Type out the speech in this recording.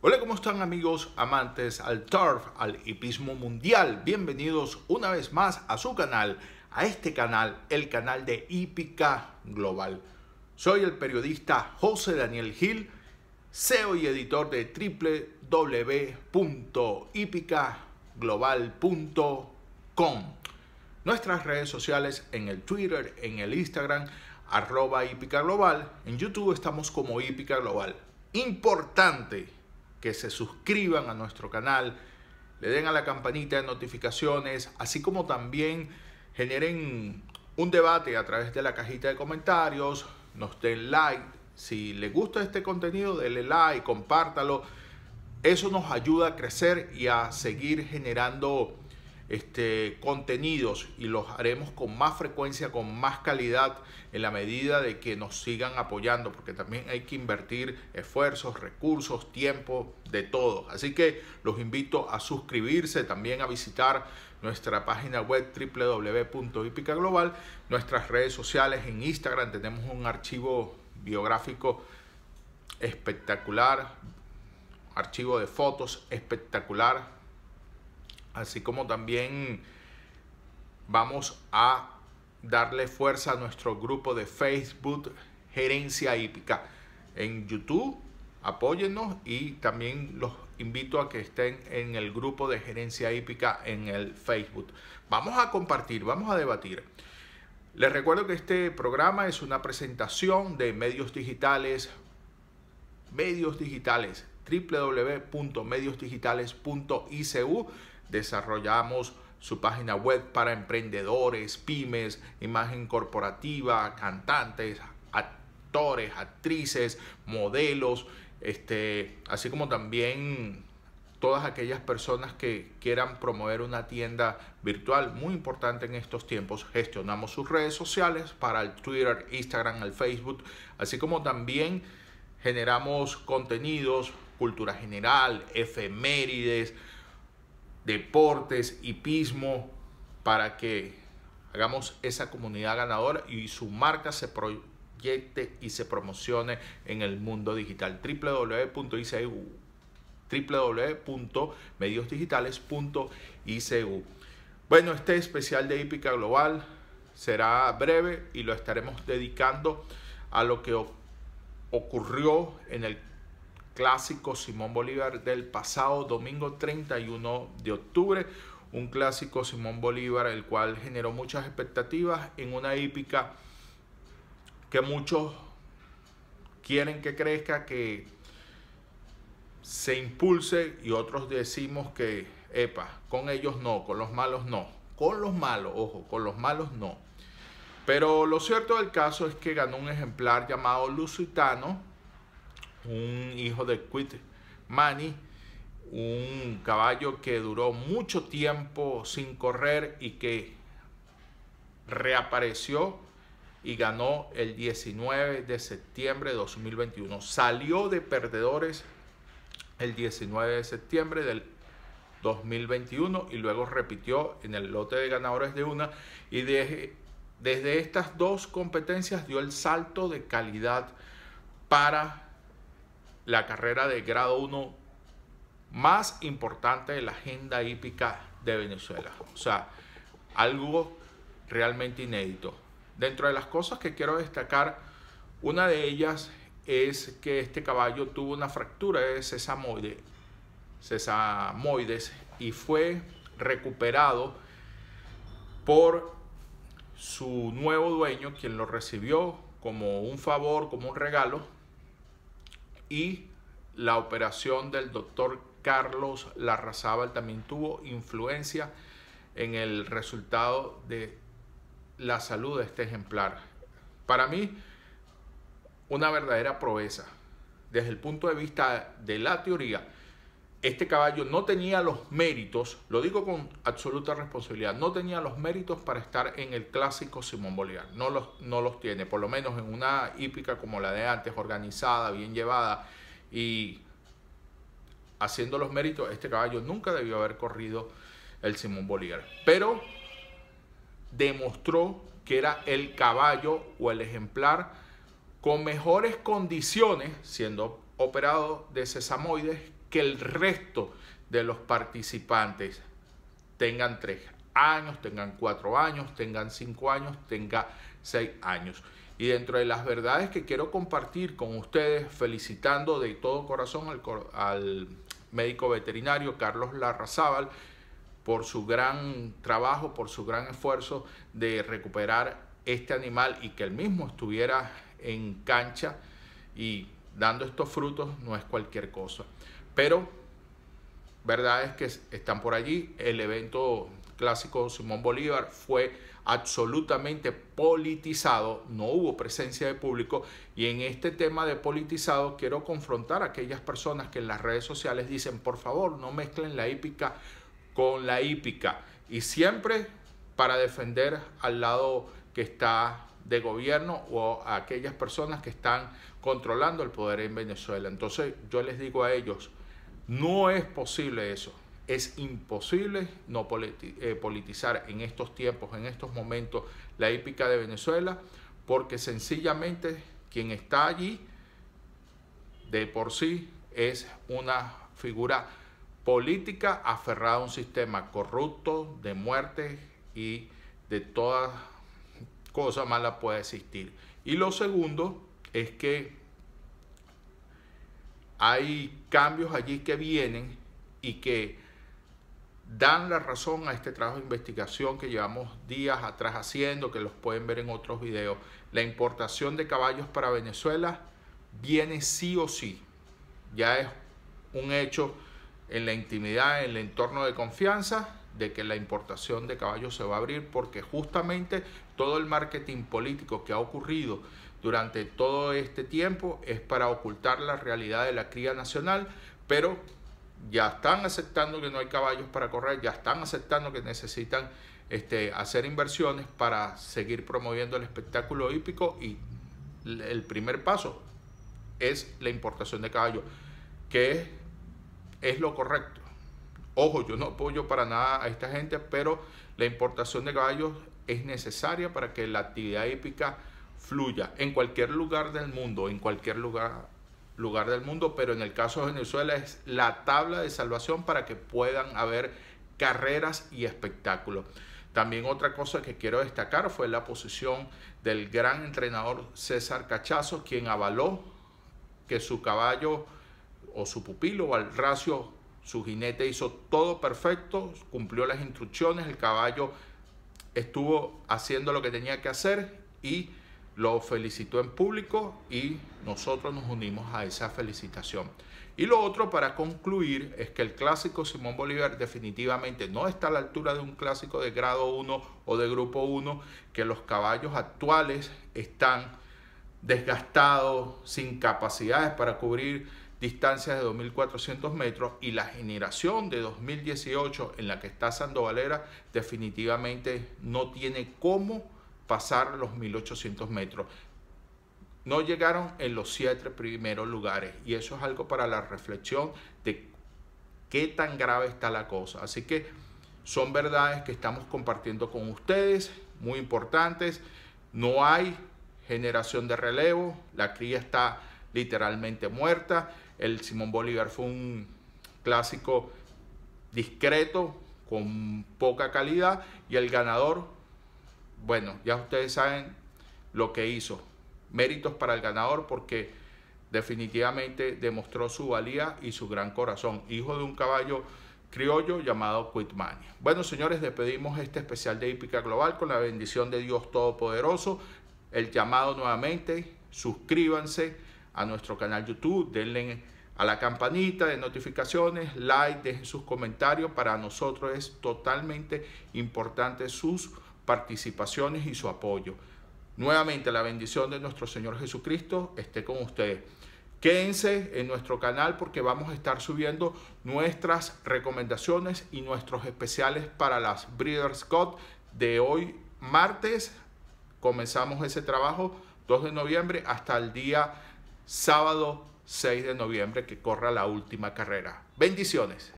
Hola, ¿cómo están amigos amantes al turf, al hipismo mundial? Bienvenidos una vez más a su canal, a este canal, el canal de Hípica Global. Soy el periodista José Daniel Gil, CEO y editor de www.hipicaglobal.com. Nuestras redes sociales en el Twitter, en el Instagram, arroba hípica global. En YouTube estamos como hípica global. Importante, que se suscriban a nuestro canal, le den a la campanita de notificaciones, así como también generen un debate a través de la cajita de comentarios, nos den like. Si les gusta este contenido, denle like, compártalo. Eso nos ayuda a crecer y a seguir generando este, contenidos y los haremos con más frecuencia, con más calidad, en la medida de que nos sigan apoyando, porque también hay que invertir esfuerzos, recursos, tiempo, de todo. Así que los invito a suscribirse, también a visitar nuestra página web www.hipicaglobal, nuestras redes sociales en Instagram, tenemos un archivo biográfico espectacular, archivo de fotos espectacular así como también vamos a darle fuerza a nuestro grupo de Facebook Gerencia Hípica. En YouTube, apóyennos y también los invito a que estén en el grupo de Gerencia Hípica en el Facebook. Vamos a compartir, vamos a debatir. Les recuerdo que este programa es una presentación de medios digitales, medios digitales, www.mediosdigitales.icu Desarrollamos su página web para emprendedores, pymes, imagen corporativa, cantantes, actores, actrices, modelos, este, así como también todas aquellas personas que quieran promover una tienda virtual. Muy importante en estos tiempos, gestionamos sus redes sociales para el Twitter, Instagram, el Facebook, así como también generamos contenidos, cultura general, efemérides, deportes, y pismo para que hagamos esa comunidad ganadora y su marca se proyecte y se promocione en el mundo digital. www.icu www.mediosdigitales.icu Bueno, este especial de hípica global será breve y lo estaremos dedicando a lo que ocurrió en el clásico Simón Bolívar del pasado domingo 31 de octubre. Un clásico Simón Bolívar, el cual generó muchas expectativas en una hípica que muchos quieren que crezca, que se impulse y otros decimos que, epa, con ellos no, con los malos no, con los malos, ojo, con los malos no. Pero lo cierto del caso es que ganó un ejemplar llamado Lusitano, un hijo de Quit Mani, un caballo que duró mucho tiempo sin correr y que reapareció y ganó el 19 de septiembre de 2021. Salió de perdedores el 19 de septiembre del 2021 y luego repitió en el lote de ganadores de una y desde estas dos competencias dio el salto de calidad para la carrera de grado 1 más importante de la agenda hípica de Venezuela. O sea, algo realmente inédito. Dentro de las cosas que quiero destacar, una de ellas es que este caballo tuvo una fractura de sesamoide, sesamoides y fue recuperado por su nuevo dueño, quien lo recibió como un favor, como un regalo y la operación del doctor Carlos Larrazábal también tuvo influencia en el resultado de la salud de este ejemplar. Para mí, una verdadera proeza. Desde el punto de vista de la teoría, este caballo no tenía los méritos, lo digo con absoluta responsabilidad, no tenía los méritos para estar en el clásico Simón Bolívar. No los, no los tiene, por lo menos en una hípica como la de antes, organizada, bien llevada y haciendo los méritos, este caballo nunca debió haber corrido el Simón Bolívar. Pero demostró que era el caballo o el ejemplar con mejores condiciones, siendo operado de sesamoides que el resto de los participantes tengan tres años, tengan cuatro años, tengan cinco años, tenga seis años. Y dentro de las verdades que quiero compartir con ustedes, felicitando de todo corazón al, médico veterinario Carlos Larrazábal por su gran trabajo, por su gran esfuerzo de recuperar este animal y que el mismo estuviera en cancha y dando estos frutos no es cualquier cosa. Pero, verdad es que están por allí. El evento clásico Simón Bolívar fue absolutamente politizado, no hubo presencia de público y en este tema de politizado quiero confrontar a aquellas personas que en las redes sociales dicen, por favor, no mezclen la hípica con la hípica y siempre para defender al lado que está de gobierno o a aquellas personas que están controlando el poder en Venezuela. Entonces yo les digo a ellos, no es posible eso. Es imposible no eh, politizar en estos tiempos, en estos momentos, la épica de Venezuela, porque sencillamente quien está allí de por sí es una figura política aferrada a un sistema corrupto de muerte y de todas cosa mala puede existir. Y lo segundo es que hay cambios allí que vienen y que dan la razón a este trabajo de investigación que llevamos días atrás haciendo, que los pueden ver en otros videos. La importación de caballos para Venezuela viene sí o sí. Ya es un hecho en la intimidad, en el entorno de confianza, de que la importación de caballos se va a abrir porque justamente todo el marketing político que ha ocurrido durante todo este tiempo es para ocultar la realidad de la cría nacional, pero ya están aceptando que no hay caballos para correr, ya están aceptando que necesitan este, hacer inversiones para seguir promoviendo el espectáculo hípico y el primer paso es la importación de caballos, que es lo correcto. Ojo, yo no apoyo para nada a esta gente, pero la importación de caballos es necesaria para que la actividad épica fluya en cualquier lugar del mundo, en cualquier lugar, lugar del mundo, pero en el caso de Venezuela es la tabla de salvación para que puedan haber carreras y espectáculos. También otra cosa que quiero destacar fue la posición del gran entrenador César Cachazo, quien avaló que su caballo o su pupilo, Valracio su jinete hizo todo perfecto, cumplió las instrucciones, el caballo estuvo haciendo lo que tenía que hacer y lo felicitó en público y nosotros nos unimos a esa felicitación. Y lo otro para concluir es que el clásico Simón Bolívar definitivamente no está a la altura de un clásico de grado 1 o de grupo 1, que los caballos actuales están desgastados, sin capacidades para cubrir distancias de 2.400 metros y la generación de 2018 en la que está Sandovalera definitivamente no tiene cómo pasar los 1.800 metros. No llegaron en los siete primeros lugares y eso es algo para la reflexión de qué tan grave está la cosa. Así que son verdades que estamos compartiendo con ustedes, muy importantes. No hay generación de relevo, la cría está literalmente muerta el Simón Bolívar fue un clásico discreto, con poca calidad, y el ganador, bueno, ya ustedes saben lo que hizo. Méritos para el ganador porque definitivamente demostró su valía y su gran corazón. Hijo de un caballo criollo llamado Quitmania. Bueno, señores, despedimos este especial de Hípica Global con la bendición de Dios Todopoderoso. El llamado nuevamente, suscríbanse a nuestro canal YouTube, denle a la campanita de notificaciones, like, dejen sus comentarios. Para nosotros es totalmente importante sus participaciones y su apoyo. Nuevamente la bendición de nuestro Señor Jesucristo esté con ustedes. Quédense en nuestro canal porque vamos a estar subiendo nuestras recomendaciones y nuestros especiales para las Breeders' Scott. de hoy martes. Comenzamos ese trabajo 2 de noviembre hasta el día sábado 6 de noviembre que corra la última carrera. Bendiciones.